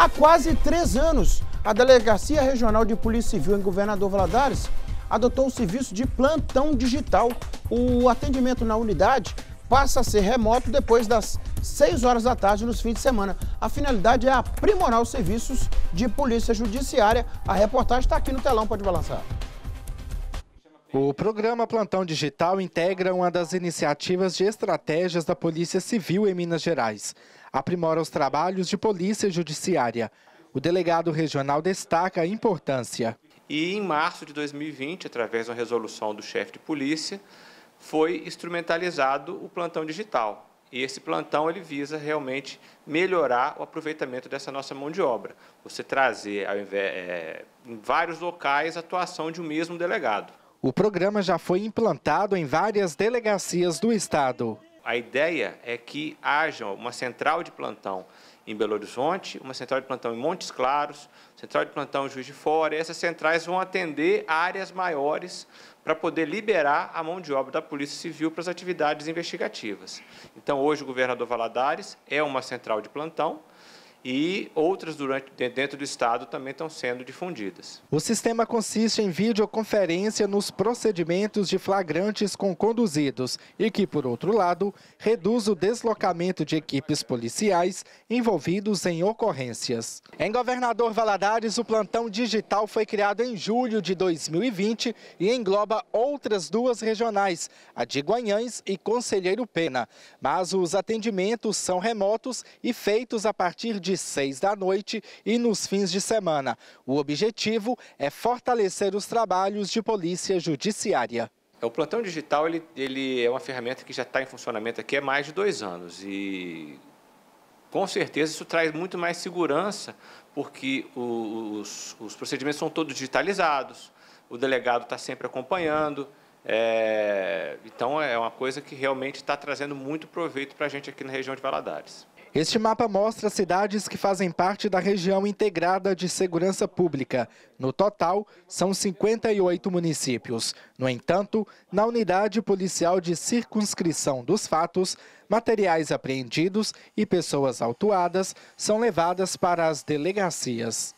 Há quase três anos, a Delegacia Regional de Polícia Civil em Governador Valadares adotou o serviço de plantão digital. O atendimento na unidade passa a ser remoto depois das 6 horas da tarde nos fins de semana. A finalidade é aprimorar os serviços de polícia judiciária. A reportagem está aqui no telão, pode balançar. O programa Plantão Digital integra uma das iniciativas de estratégias da Polícia Civil em Minas Gerais. Aprimora os trabalhos de polícia judiciária. O delegado regional destaca a importância. E em março de 2020, através de uma resolução do chefe de polícia, foi instrumentalizado o plantão digital. E esse plantão ele visa realmente melhorar o aproveitamento dessa nossa mão de obra. Você trazer, ao invés, é, em vários locais, a atuação de um mesmo delegado. O programa já foi implantado em várias delegacias do Estado. A ideia é que haja uma central de plantão em Belo Horizonte, uma central de plantão em Montes Claros, central de plantão em Juiz de Fora. essas centrais vão atender áreas maiores para poder liberar a mão de obra da Polícia Civil para as atividades investigativas. Então, hoje, o governador Valadares é uma central de plantão, e outras durante, dentro do Estado também estão sendo difundidas. O sistema consiste em videoconferência nos procedimentos de flagrantes com conduzidos e que, por outro lado, reduz o deslocamento de equipes policiais envolvidos em ocorrências. Em Governador Valadares, o plantão digital foi criado em julho de 2020 e engloba outras duas regionais, a de Guanhães e Conselheiro Pena. Mas os atendimentos são remotos e feitos a partir de de 6 da noite e nos fins de semana. O objetivo é fortalecer os trabalhos de polícia judiciária. O plantão digital ele, ele é uma ferramenta que já está em funcionamento aqui há mais de dois anos e com certeza isso traz muito mais segurança, porque os, os procedimentos são todos digitalizados, o delegado está sempre acompanhando. É, então é uma coisa que realmente está trazendo muito proveito para a gente aqui na região de Valadares. Este mapa mostra cidades que fazem parte da região integrada de segurança pública. No total, são 58 municípios. No entanto, na unidade policial de circunscrição dos fatos, materiais apreendidos e pessoas autuadas são levadas para as delegacias.